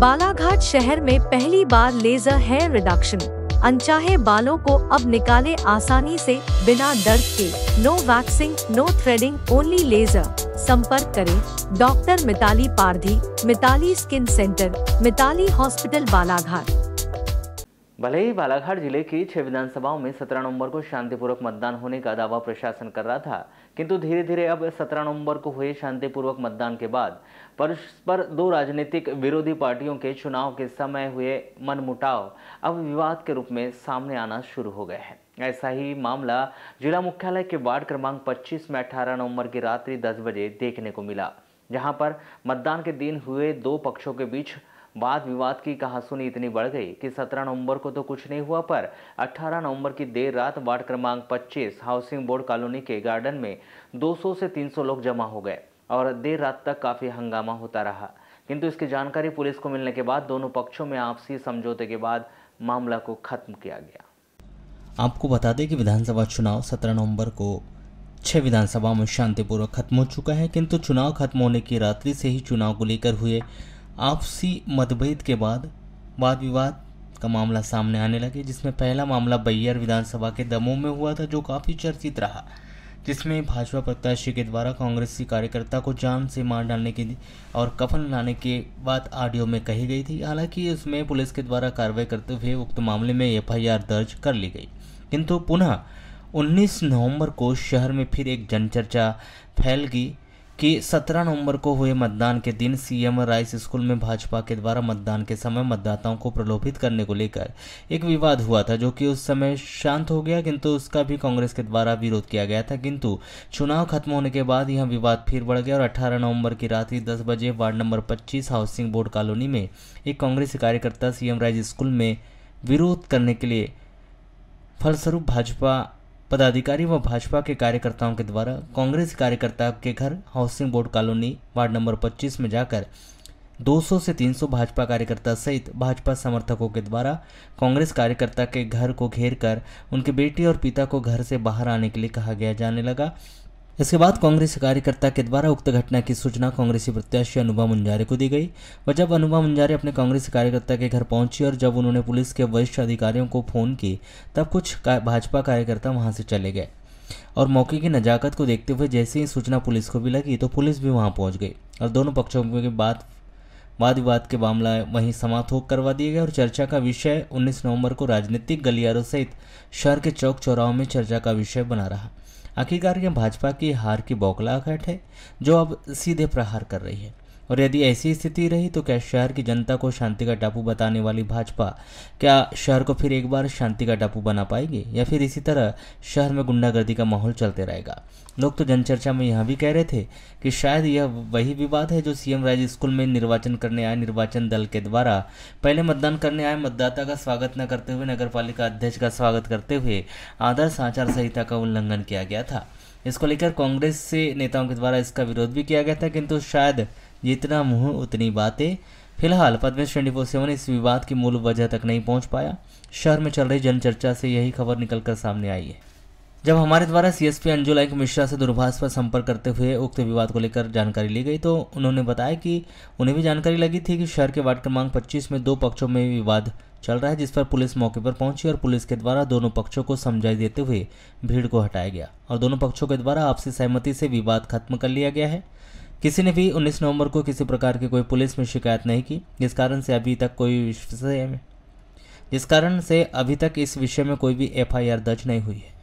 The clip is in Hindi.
बालाघाट शहर में पहली बार लेजर हेयर रिडक्शन अनचाहे बालों को अब निकाले आसानी से बिना दर्द के no waxing no threading only laser संपर्क करें doctor Mitali Pardhi Mitali skin centre Mitali hospital Balaghat भले ही बालाघाट जिले की छह विधानसभाओं में 17 नवंबर को शांतिपूर्वक मतदान होने का दावा प्रशासन कर रहा था किंतु धीरे धीरे अब 17 नवंबर को हुए शांतिपूर्वक मतदान के बाद परस्पर दो राजनीतिक विरोधी पार्टियों के चुनाव के समय हुए मनमुटाव अब विवाद के रूप में सामने आना शुरू हो गए हैं ऐसा ही मामला जिला मुख्यालय के वार्ड क्रमांक पच्चीस में अठारह नवम्बर की रात्रि दस बजे देखने को मिला जहां पर मतदान के दिन हुए दो पक्षों के बीच वाद विवाद की कहासुनी इतनी बढ़ गई कि 17 नवंबर को तो कुछ नहीं हुआ पर 18 नवंबर की देर रात वार्ड क्रमांक 25 हाउसिंग बोर्ड कॉलोनी के गार्डन में 200 से 300 लोग जमा हो गए और देर रात तक काफ़ी हंगामा होता रहा किंतु इसकी जानकारी पुलिस को मिलने के बाद दोनों पक्षों में आपसी समझौते के बाद मामला को खत्म किया गया आपको बता दें कि विधानसभा चुनाव 17 नवंबर को छह विधानसभा में शांतिपूर्वक खत्म हो चुका है किंतु चुनाव खत्म होने की रात्रि से ही चुनाव को लेकर हुए आपसी मतभेद के बाद वाद विवाद का मामला सामने आने लगे जिसमें पहला मामला बैयर विधानसभा के दमोह में हुआ था जो काफ़ी चर्चित रहा जिसमें भाजपा प्रत्याशी के द्वारा कांग्रेसी कार्यकर्ता को जान से मार डालने की और कफन लाने की बात ऑडियो में कही गई थी हालांकि उसमें पुलिस के द्वारा कार्रवाई करते हुए उक्त मामले में एफ दर्ज कर ली गई किंतु पुनः 19 नवंबर को शहर में फिर एक जनचर्चा फैल गई कि 17 नवंबर को हुए मतदान के दिन सीएम राइस स्कूल में भाजपा के द्वारा मतदान के समय मतदाताओं को प्रलोभित करने को लेकर एक विवाद हुआ था जो कि उस समय शांत हो गया किंतु उसका भी कांग्रेस के द्वारा विरोध किया गया था किंतु चुनाव खत्म होने के बाद यह विवाद फिर बढ़ गया और अठारह नवम्बर की रात ही दस बजे वार्ड नंबर पच्चीस हाउसिंग बोर्ड कॉलोनी में एक कांग्रेस कार्यकर्ता सीएम राइज स्कूल में विरोध करने के लिए फलस्वरूप भाजपा पदाधिकारी व भाजपा के कार्यकर्ताओं के द्वारा कांग्रेस कार्यकर्ता के घर housing board colony ward number 25 में जाकर 200 से 300 भाजपा कार्यकर्ता सहित भाजपा समर्थकों के द्वारा कांग्रेस कार्यकर्ता के घर को घेर कर उनके बेटी और पिता को घर से बाहर आने के लिए कहा गया जाने लगा इसके बाद कांग्रेस कार्यकर्ता के द्वारा उक्त घटना की सूचना कांग्रेसी प्रत्याशी अनुभा मुंजारे को दी गई और जब अनुभा मुंजारे अपने कांग्रेस कार्यकर्ता के घर पहुंची और जब उन्होंने पुलिस के वरिष्ठ अधिकारियों को फोन की तब कुछ का, भाजपा कार्यकर्ता वहां से चले गए और मौके की नजाकत को देखते हुए जैसे ही सूचना पुलिस को भी लगी तो पुलिस भी वहां पहुंच गई और दोनों पक्षों के बाद वाद विवाद के मामला वहीं समाप्त होकर करवा दिए गए और चर्चा का विषय 19 नवंबर को राजनीतिक गलियारों सहित शहर के चौक चौराहों में चर्चा का विषय बना रहा आखिरकार यह भाजपा की हार की बौखलाहट है जो अब सीधे प्रहार कर रही है और यदि ऐसी स्थिति रही तो क्या शहर की जनता को शांति का टापू बताने वाली भाजपा क्या शहर को फिर एक बार शांति का टापू बना पाएगी या फिर इसी तरह शहर में गुंडागर्दी का माहौल चलते रहेगा लोग तो जनचर्चा में यह भी कह रहे थे कि शायद यह वही विवाद है जो सीएम राज्य स्कूल में निर्वाचन करने आए निर्वाचन दल के द्वारा पहले मतदान करने आए मतदाता का स्वागत न करते हुए पालिका अध्यक्ष का स्वागत करते हुए आदर्श आचार संहिता का उल्लंघन किया गया था इसको लेकर कांग्रेस से नेताओं के द्वारा इसका विरोध भी किया गया था किंतु शायद जितना मुँह उतनी बातें फिलहाल पद्मेश ट्वेंटी फोर सेवन इस विवाद की मूल वजह तक नहीं पहुंच पाया शहर में चल रही जनचर्चा से यही खबर निकलकर सामने आई है जब हमारे द्वारा सीएसपी अंजू मिश्रा से दूरभाष पर संपर्क करते हुए उक्त विवाद को लेकर जानकारी ली गई तो उन्होंने बताया कि उन्हें भी जानकारी लगी थी कि शहर के वार्ड क्रमांक 25 में दो पक्षों में विवाद चल रहा है जिस पर पुलिस मौके पर पहुंची और पुलिस के द्वारा दोनों पक्षों को समझाई देते हुए भीड़ को हटाया गया और दोनों पक्षों के द्वारा आपसी सहमति से विवाद खत्म कर लिया गया है किसी ने भी 19 नवंबर को किसी प्रकार की कोई पुलिस में शिकायत नहीं की जिस कारण से अभी तक कोई विषय में जिस कारण से अभी तक इस विषय में कोई भी एफ दर्ज नहीं हुई है